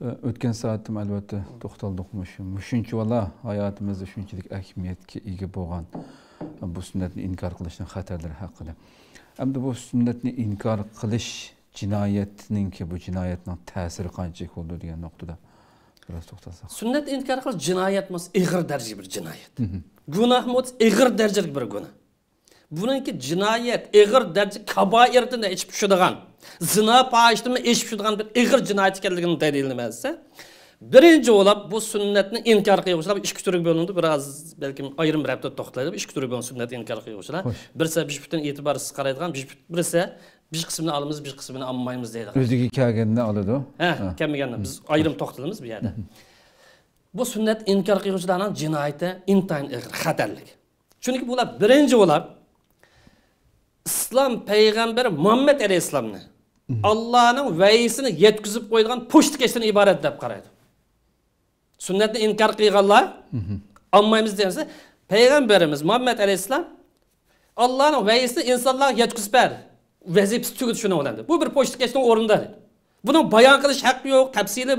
o'tgan soat ham albatta to'xtaldik shuncha vala hayotimizda shunchalik ahamiyatga ega bo'lgan e, bu sunnatni inkor qilishni xatarlari haqida endi bu sunnatni inkor qilish jinoyatninki bu jinoyatni ta'siri qanchalik bo'ldi degan nuqtada biroz to'xtalsak sunnat inkor qilish jinoyat emas ig'ir daraja bir jinoyat gunoh ig'ir darajalik bir gunoh buniki jinoyat ig'ir daraja kabairdan ichib tushadigan zino fohishtimi eshib turgan bir ig'ir jinoyat ekanligini dalillamasa birinchi bo'lib bu sunnatni inkor qilguvchilar ikki turga bo'lindi biroz balkim ayrim bir hafta to'xtalib ikki turga bo'lindi sunnatni inkor qilguvchilar birsa bish butun e'tiborsiz qaraydigan birsa bir qismini olamiz bir qismini olmaymiz deydi o'ziga kelganda oladi ha kelmaganda biz ayrim to'xtalamiz bu yerda bu sunnat inkor qilguvchilarni jinoyati intayin xatarlik chunki bular birinchi bo'lib İslam islom Muhammed muhammad alayhissalomni Allah'ın vaisini yetkazib koyduğun pushti keshdan iborat deb qaraydi sunnatni inkar qilganlar Ammayımız desa payg'ambarimiz muhammad alayhissalom allohning vaisini insonlarga yetkazib berdi vazifasi tugadi shuni bilan bu bir pochta keshni o'rnida buni bayon qilish haqqi yo'q tafsili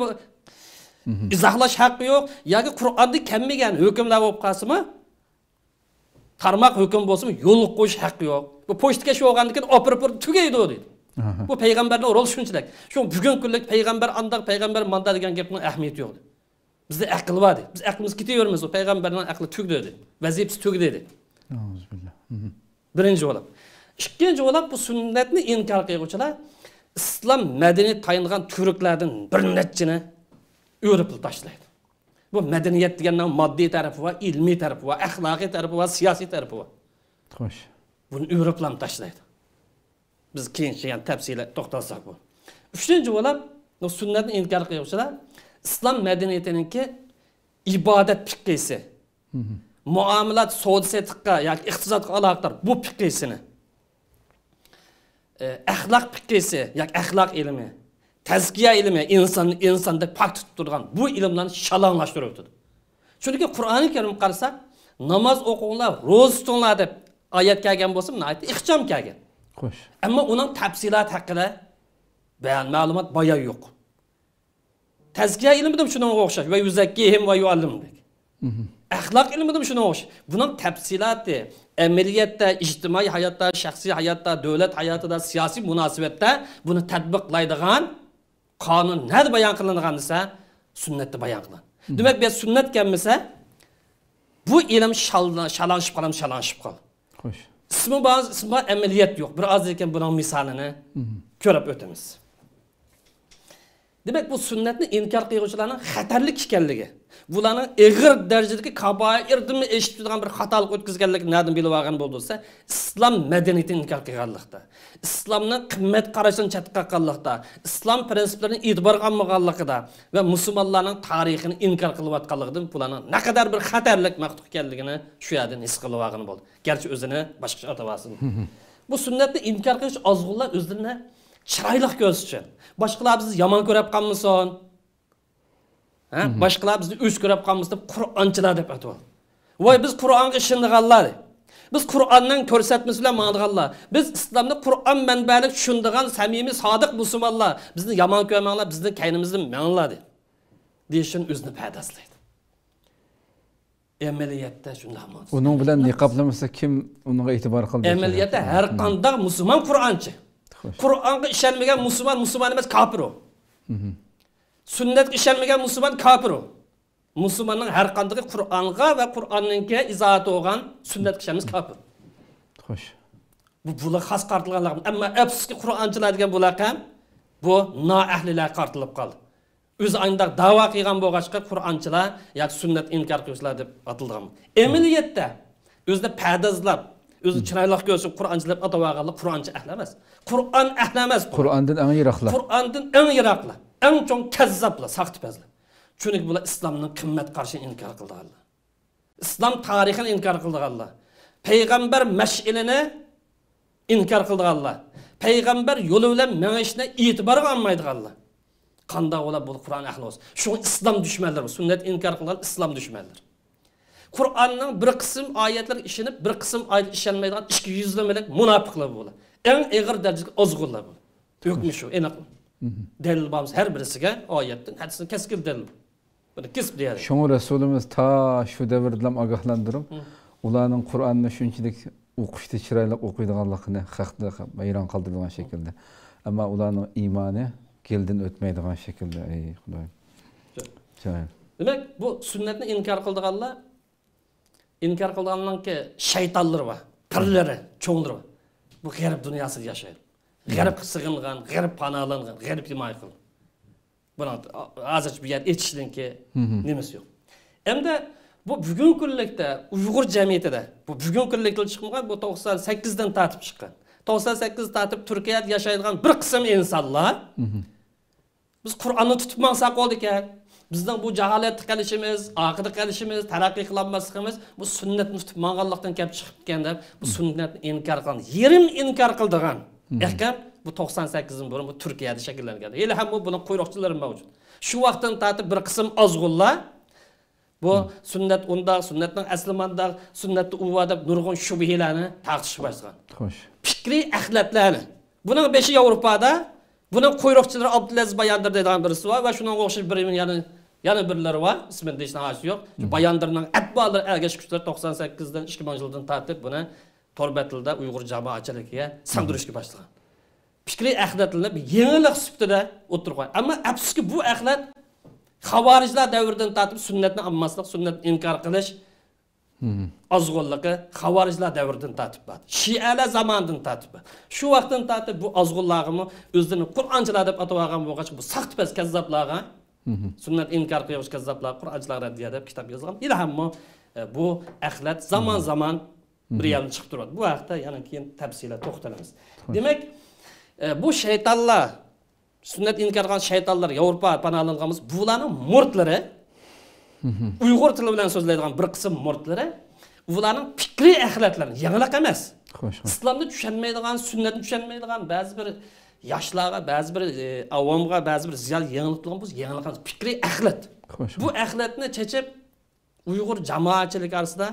izohlash haqqi yo'q yoki qur'onni kammigan hukmlar bo'lib qolsinmi tarmak hukm bo'lsinmi yoluk koş haqqi yok. bu pochtkash bo'lgandan keyin opirib bir tugaydi u deydi bu payg'ambarni roli shunchalik shu bugungi kunda payg'ambar andoq payg'ambar manda degan gapni ahamiyati yo'q bizda aql bor deydi biz aqlimiz ketaveramiz u payg'ambarni aqli tugdi dedi vazifasi tugdi dedi mhm. birinchi bo'lib ikkinchi bo'lib bu sunnatni inkor qilguvchilar islom madaniyat tayinlagan turklardan bir nechini o'rib tashlaydi bu madaniyat deganda moddiy tarafi bor ilmiy tarafi bor axloqiy tarafi bor siyosiy tarafi bor xo'sh buni o'riplam tashlaydi biz keyinchiyam tafsilga to'xtalsak bu uchinchi bo'lib sunnatni inkor qiluvchilar islom madaniyatiniki ibodat fiqisi muomalat savdo sotiqqa yani iqtisodga aloqador bu fiqisini axloq e, fiqisi yani ahlak ilmi tazkiya ilmi insan insonda pok tutib bu ilmlarni shalonglashtirib Çünkü chunki qur'oni karim qarasak namoz o'qinglar ro'za tutinglar Ayet oyat kelgan bo'lsa nihoyatda ixcham kelgan xo'sh ammo uning tafsilot haqida bayon ma'lumot bayon yo'q tazkiya ilmi ham shunga o'xshash va yuzakkihim va yuallim ilim dedim ham shunga Bunun buning tafsiloti amaliyotda hayatta, şahsi hayatta, devlet davlat hayotida siyosiy munosabatda buni tadbiqlaydigan qonun nada bayon qilingan desa sunnatda bayon qilinadi mhm. demak bu sunnat kanmisa bu ilim şal, şalanışıp kalan şalanışıp Xo'sh. Ismi ba'zi ismlar amaliyat yo'q. Bir ozdan keyin buning misolini ko'rib o'tamiz. demak bu sunnatni inkor qilguvchilarni xatarlik ekanligi bularni ig'ir darajadagi kaboir eshitib turgan bir xatolik o'tkazganlik nadan bilib olgan bo'ldi desa islom madaniyatini inkor qilganlikda islomni qimmat qarashini chetga qo'yganlikda islom prinsiplarini e'tibor qilmaganligida va musulmonlarning tarixini inkor qilayotganligidan bularni naqadar bir xatarlik maqtu ekanligini shu yerdan his qilib olgan bo'ldi garchi o'zini boshqacha atab bu sunnatni inkor qilish ozg'unlar o'zlarini chiroyli ko'rsishi boshqalar bizni Yaman ko'rib qolmasin boshqalar bizni o'z ko'rib qolmasin deb qur'onchilar deb aytyapti Vay biz qur'onga ishonganlar biz qur'onning ko'rsatmasi bilan manadiganlar biz islomni qur'on manbali tushundigan samimiy sodiq musulmonlar bizni yomon ko'rmanglar bizni kaynimizni üzünü deyishini o'zini foydasilaydi amaliyotda shundoq uning bilan niqoblamasa kim unga itibar qildi amaliyotda her qanday Müslüman Kur'ançı. qur'onga ishonmagan musulmon musulmon emas kofir u sunnatga ishonmagan musulmon kofir u musulmonning har qanday qur'onga va qur'onninki izohati bo'lgan sunnatga ishonmas kofir xo'sh bu bular xos qartilganlar ammo afsuski qur'onchilar degan bular ham bu noahlilar qartilib qoldi o'zi andaq davo qilgan bo'lg'achqa qur'onchilar yoki sunnat inkor qiluvchilar deb atilgan amaliyotda o'zida padazlab o'zi chiroyli ko'rishib qur'onchilar fatvo qilganlar qur'onchi ahli emas qur'on ahli emas qur'ondan eng yiroqlar qur'ondan eng yiroqlar eng chong kazzoblar saxtipazlar chunki bular islomni qimmat qarshi inkor qildianlar islom tarixini inkor qildianlar payg'ambar mashilini inkor qildianlar payg'ambar yo'li bilan minishni e'tiborga olmaydiganlar qandoq ular bu qur'on ahli bo'lsa shu islom dushmanlari sunnat inkor qilgan islom dushmanlari Kur'an'ın bir kısım ayetler işinip bir kısım ayet işlenmeydiğin işki yüzlemelik münafıklığı bu. En ağır derecedeki ozgullar bu. Hükmüş o, enak. Delil babamız her birisiga ayetten hadisini keskin delil. Buni kesip deyadi. Şunu Resulümüz ta şu devirdilam agahlandırım. Ularının Kur'an'ını şunçilik o'qishni chiroyli o'qiydiganligini haqda bayron qildirgan shaklda ammo ularni iymoni keldin o'tmaydigan şekilde ey xudoyim Demek bu sunnatni inkor qildiganlar inkor ki shaytonlar bor pirlari cho'nglar bor bu g'arb dunyosida yashaydi g'arbga sig'ingan g'arb panalangan g'arib moy qil buni hozircha bu yer aytishniki nimasi yo'q endi bu bugungi kunlikda uyg'ur jamiyatida bu bugungi kunlikda chiqmagan bu to'qson sakkizdan tartib chiqqan to'qson sakkiz tartib turkiyada yashaydigan bir qism insonlar biz qur'onni tutib mansa qoldi ekan bizning bu jaholatda qilishimiz oxirda qilishimiz taraqqiy qilolmasligimiz bu sunnatni tutib manganlikdan kelib chiqib ketgan deb bu hmm. sunnatni inkor qilgan yerim inkor qildigan hmm. ehkam bu to'qson sakkiz yil burun bu turkiyada shakllangan hali ham bu buni quyruqchilari mavjud shu vaqtdan tortib bir qism ozg'unlar bu hmm. sunnat unda sunnatning asli mandaq sunnatni uva deb nurg'un shubhilarni taqish boshlagan xo'sh fikriy axlatlarni buni beshi yevropada buni quyruqçıları Abdülaziz Bayandır dediğim birisi var va shunga oxşar bir yani yana birlari bor ismida hech narsa yo'q bayondirning abbolari ergashib kuchlar to'qson sakkizdan ikki ming yildan tortib buni torbatilda uyg'ur jamoatchiligiga sindirishga bir fikriy süptü de oturuyor. Ama ammo ki bu axlat havorijlar davridan tortib sunnatni ommaslik sunnatni inkor qilish Havariciler devirden davridan tortib bordi zamanından tatip tortib shu vaqtdan tortib bu ozg'unlarni o'zini qur'onchilar deb atab bu bo'lgan bu saxtpaz kazzoblarga Mhm. sunnat inkor qiluvchi kazzoblar qur'onchilar raddiya deb kitob yozgan yana hamma e, bu axlat zamon mhm. zamon bir mhm. yarim chiqib turadi bu haqida yana keyin tafsilot to'xtalamiz demak e, bu shaytonlar sunnat inkor qilgan shaytonlar yevropa panohlanganmiz bularni murtlari uyg'ur tili bilan so'zlaydigan bir qism murtlari ularning fikriy axlatlari yangilik emas islomni tushunmaydigan sunnatni tushunmaydigan ba'zi bir yoshlarga ba'zi bir e, avomga ba'zi bir ziyon yangiliklar bo'lsa yangliqan fikriy axlat bu axlatni chechib uyg'ur jamoatchilik orasida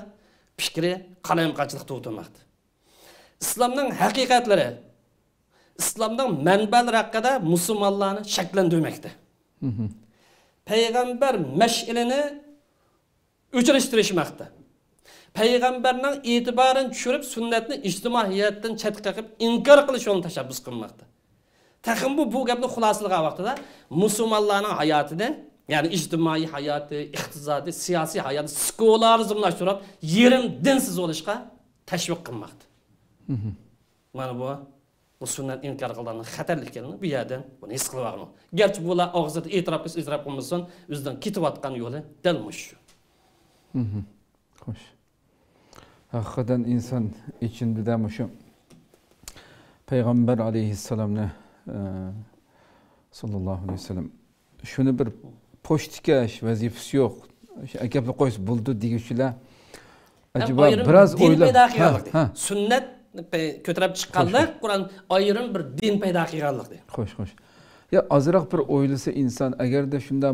fikri qalamqachilik tug'dirmoqda islomning haqiqatlari islomning manbalari haqida musulmonlarni shakllantirmoqda payg'ambar mashilini o'chirishtirishmoqda payg'ambarning e'tiborini tushirib sunnatni ijtimoiyatdan chetga qilib inkor qilish yo'lini tashabbus qilmoqda Tekin bu, bu qəbdə xülasılığa vaxtıda musulmanların həyatını, yani ictimai hayatı, iktizadi, siyasi hayatı, həyatı skolarizmlaşdırıb yerin dinsiz oluşqa təşviq qılmaqdır. Mhmm. Mana bu bu sünnət inkar qılanın xətərliklərini bu yerdən bunu hiss qılmaqdır. Gerçi bunlar ağzıda etiraf qılsa etiraf qılmasın, üzdən kitib atqan yolu dəlmiş. Mhmm. Xoş. Hakikaten insan içinde de şu Peygamber ne. Ee, sallallohu alayhi vasallam şunu bir pochtikash vazifasi yo'q o'sha şey, akapni qo'ysa bo'ldi deguchilar acaba biroz o'ylab Sünnet ko'tarib chiqqanda kuran ayrim bir din paydo qilganlik xo'sh xo'sh Ya azırak bir oylası o'ylasa inson agarda shunda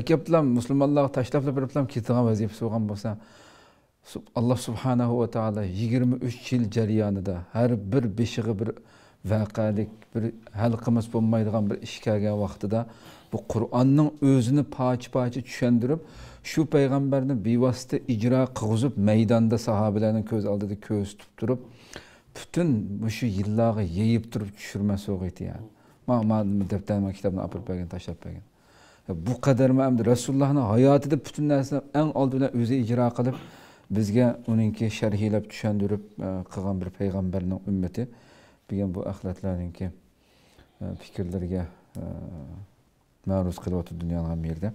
akaplam musulmonlarga tashlab birplam ketadigan vazifasi bo'lgan bo'lsa Allah subhanahu va Taala yigirma uch yil jarayonida her bir beshig'i bir vaqalik bir halkımız qilmas bo'lmaydigan bir ish kelgan vaqtida bu qur'onning o'zini pochi şu tushundirib shu icra bevosita meydanda qilg'izib maydonda aldığı ko'z oldida ko'rsatib turib butun shu yillarga yeyib turib tushirma idi yani. ma ma daftarma kitobni olib bergan tashlab bergan bu qadarmi hamda rasulullohni hayotida butun narsani eng oldi bilan o'zi ijro qilib bizga uninki sharhlab tushundirib e, qilgan bir payg'ambarning ümmeti bo'lgan bu axlatlarningki e, fikrlarga e, ma'ruz qilyapti dunyoni ham yerda